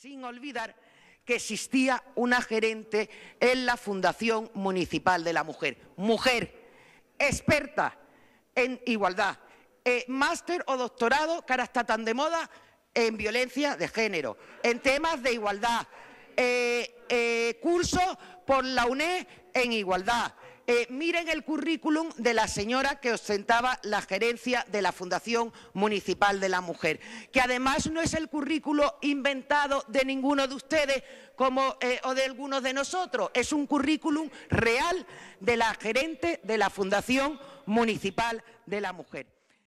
sin olvidar que existía una gerente en la Fundación Municipal de la Mujer. Mujer, experta en igualdad, eh, máster o doctorado, que está tan de moda, en violencia de género, en temas de igualdad, eh, eh, curso por la UNED en igualdad, eh, miren el currículum de la señora que ostentaba la gerencia de la Fundación Municipal de la Mujer, que además no es el currículum inventado de ninguno de ustedes eh, o de algunos de nosotros, es un currículum real de la gerente de la Fundación Municipal de la Mujer.